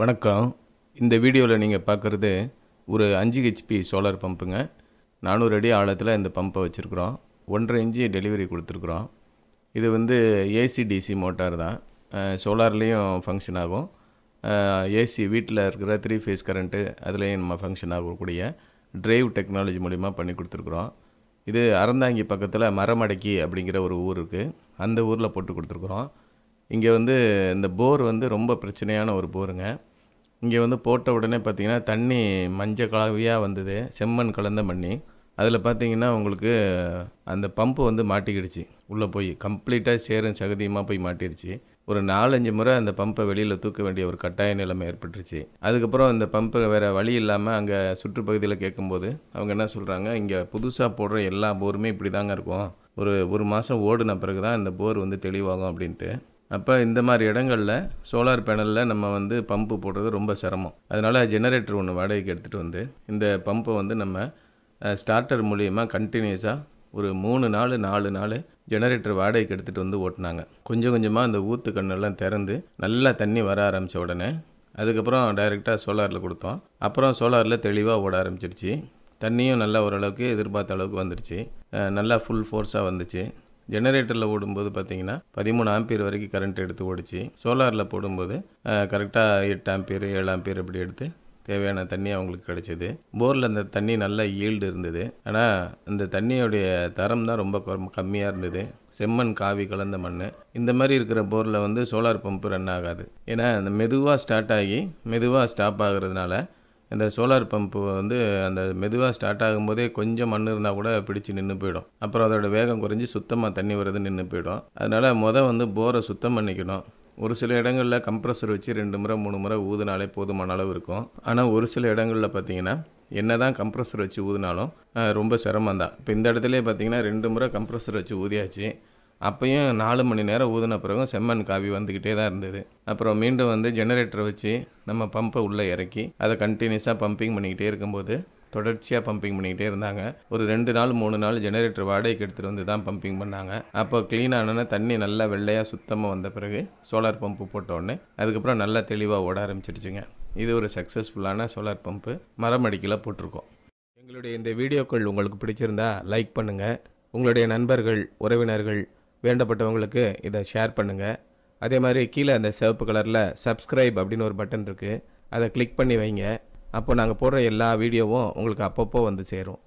வணக்கம் இந்த வீடியோவில் நீங்கள் பார்க்குறது ஒரு அஞ்சு ஹெச்பி சோலார் பம்புங்க நானூறு அடி ஆழத்தில் இந்த பம்பை வச்சுருக்குறோம் ஒன்றரை இன்ச்சு டெலிவரி கொடுத்துருக்குறோம் இது வந்து ஏசி டிசி மோட்டார் தான் சோலார்லேயும் ஃபங்க்ஷன் ஆகும் ஏசி வீட்டில் இருக்கிற த்ரீ ஃபேஸ் கரண்ட்டு அதுலேயும் நம்ம ஃபங்க்ஷன் ஆகக்கூடிய ட்ரைவ் டெக்னாலஜி மூலிமா பண்ணி கொடுத்துருக்குறோம் இது அறந்தாங்கி பக்கத்தில் மரமடக்கி அப்படிங்கிற ஒரு ஊர் இருக்குது அந்த ஊரில் போட்டு கொடுத்துருக்குறோம் இங்கே வந்து இந்த போர் வந்து ரொம்ப பிரச்சனையான ஒரு போருங்க இங்கே வந்து போட்ட உடனே பார்த்திங்கன்னா தண்ணி மஞ்சள் கலவையாக வந்தது செம்மண் கலந்த மண்ணி அதில் பார்த்தீங்கன்னா உங்களுக்கு அந்த பம்பு வந்து மாட்டிக்கிடுச்சு உள்ளே போய் கம்ப்ளீட்டாக சேரும் சகதியமாக போய் மாட்டிடுச்சு ஒரு நாலஞ்சு முறை அந்த பம்பை வெளியில் தூக்க வேண்டிய ஒரு கட்டாய நிலைமை ஏற்பட்டுருச்சு அதுக்கப்புறம் அந்த பம்பை வேறு வழி இல்லாமல் அங்கே சுற்றுப்பகுதியில் கேட்கும்போது அவங்க என்ன சொல்கிறாங்க இங்கே புதுசாக போடுற எல்லா போருமே இப்படி தாங்க இருக்கும் ஒரு ஒரு மாதம் ஓடின பிறகு தான் இந்த போர் வந்து தெளிவாகும் அப்படின்ட்டு அப்போ இந்த மாதிரி இடங்களில் சோலார் பேனலில் நம்ம வந்து பம்பு போடுறது ரொம்ப சிரமம் அதனால் ஜெனரேட்டர் ஒன்று வாடகைக்கு எடுத்துகிட்டு வந்து இந்த பம்பை வந்து நம்ம ஸ்டார்டர் மூலியமாக கண்டினியூஸாக ஒரு மூணு நாள் நாலு நாள் ஜெனரேட்டர் வாடகைக்கு எடுத்துகிட்டு வந்து ஓட்டினாங்க கொஞ்சம் கொஞ்சமாக அந்த ஊற்று கண்ணெல்லாம் திறந்து நல்லா தண்ணி வர ஆரம்பித்த உடனே அதுக்கப்புறம் டைரெக்டாக சோலாரில் கொடுத்தோம் அப்புறம் சோலாரில் தெளிவாக ஓட ஆரம்பிச்சிருச்சு தண்ணியும் நல்லா ஓரளவுக்கு எதிர்பார்த்த அளவுக்கு வந்துருச்சு நல்லா ஃபுல் ஃபோர்ஸாக வந்துச்சு ஜெனரேட்டரில் ஓடும்போது பார்த்தீங்கன்னா பதிமூணு ஆம்பியர் வரைக்கும் கரண்ட் எடுத்து ஓடிச்சு சோலாரில் போடும்போது கரெக்டாக எட்டு ஆம்பியர் ஏழு ஆம்பியர் அப்படி எடுத்து தேவையான தண்ணி அவங்களுக்கு கிடைச்சிது போரில் அந்த தண்ணி நல்ல ஈல்டு இருந்தது ஆனால் இந்த தண்ணியோடைய தரம் தான் ரொம்ப கம்மியாக இருந்தது செம்மண் காவி கலந்த மண் இந்த மாதிரி இருக்கிற போரில் வந்து சோலார் பம்ப் ரன் ஆகாது ஏன்னா அந்த மெதுவாக ஸ்டார்ட் ஆகி மெதுவாக ஸ்டாப் ஆகிறதுனால இந்த சோலார் பம்பு வந்து அந்த மெதுவாக ஸ்டார்ட் ஆகும்போதே கொஞ்சம் மண் இருந்தால் கூட பிடிச்சி நின்று போயிடும் அப்புறம் அதோடய வேகம் குறைஞ்சி சுத்தமாக தண்ணி வர்றது நின்று போயிடும் அதனால் மொதல் வந்து போரை சுத்தம் பண்ணிக்கணும் ஒரு சில இடங்களில் கம்ப்ரஸர் வச்சு ரெண்டு முறை மூணு முறை ஊதுனாலே போதுமான அளவு இருக்கும் ஆனால் ஒரு சில இடங்களில் பார்த்தீங்கன்னா என்ன தான் கம்ப்ரஸர் வச்சு ஊதினாலும் ரொம்ப சிரமம் தான் இப்போ இந்த இடத்துல பார்த்தீங்கன்னா ரெண்டு முறை கம்ப்ரஸர் வச்சு ஊதியாச்சு அப்பையும் நாலு மணி நேரம் ஊதின பிறகும் செம்மண் காவி வந்துக்கிட்டே தான் இருந்தது அப்புறம் மீண்டும் வந்து ஜெனரேட்டரை வச்சு நம்ம பம்பை உள்ளே இறக்கி அதை கண்டினியூஸாக பம்பிங் பண்ணிக்கிட்டே இருக்கும்போது தொடர்ச்சியாக பம்பிங் பண்ணிக்கிட்டே இருந்தாங்க ஒரு ரெண்டு நாள் மூணு நாள் ஜெனரேட்டர் வாடகைக்கு எடுத்துகிட்டு வந்து தான் பம்பிங் பண்ணாங்க அப்போ க்ளீன் தண்ணி நல்லா வெள்ளையாக சுத்தமாக வந்த பிறகு சோலார் பம்பு போட்டோடனே அதுக்கப்புறம் நல்லா தெளிவாக ஓட ஆரம்பிச்சிருச்சுங்க இது ஒரு சக்ஸஸ்ஃபுல்லான சோலார் பம்பு மரம் அடிக்கல போட்டிருக்கோம் எங்களுடைய இந்த வீடியோக்கள் உங்களுக்கு பிடிச்சிருந்தா லைக் பண்ணுங்கள் உங்களுடைய நண்பர்கள் உறவினர்கள் வேண்டப்பட்டவங்களுக்கு இதை ஷேர் பண்ணுங்கள் அதே மாதிரி கீழே அந்த சிவப்பு கலரில் சப்ஸ்கிரைப் அப்படின்னு ஒரு பட்டன் இருக்குது அதை கிளிக் பண்ணி வைங்க அப்போ நாங்கள் போடுற எல்லா வீடியோவும் உங்களுக்கு அப்பப்போ வந்து சேரும்